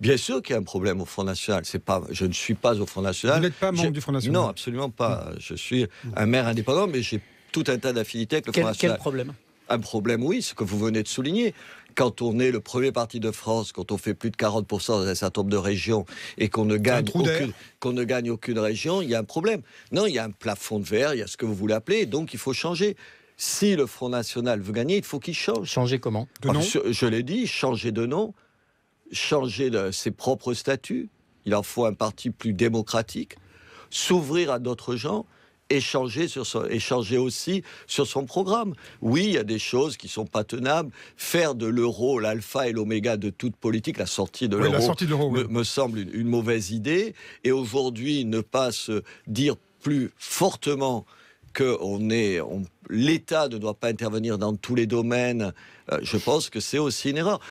Bien sûr qu'il y a un problème au Front National. C'est pas, je ne suis pas au Front National. Vous n'êtes pas membre du Front National Non, absolument pas. Hmm. Je suis un maire indépendant, mais j'ai tout un tas d'affinités avec le Front National. Quel problème Un problème, oui, ce que vous venez de souligner quand on est le premier parti de France, quand on fait plus de 40% dans un certain nombre de régions et qu'on ne, gagne aucune, qu'on ne gagne aucune région, il y a un problème. Non, il y a un plafond de verre, il y a ce que vous voulez appeler, donc il faut changer. Si le Front National veut gagner, il faut qu'il change. Changer comment ah, Je l'ai dit, changer de nom, changer ses propres statuts, il en faut un parti plus démocratique, s'ouvrir à d'autres gens échanger, sur son, échanger aussi sur son programme. Oui, il y a des choses qui sont pas tenables. Faire de l'euro l'alpha et l'oméga de toute politique, la sortie de l'euro, me, semble une, mauvaise idée. Et aujourd'hui, ne pas se dire plus fortement que on l'État ne doit pas intervenir dans tous les domaines, euh, je pense que c'est aussi une erreur.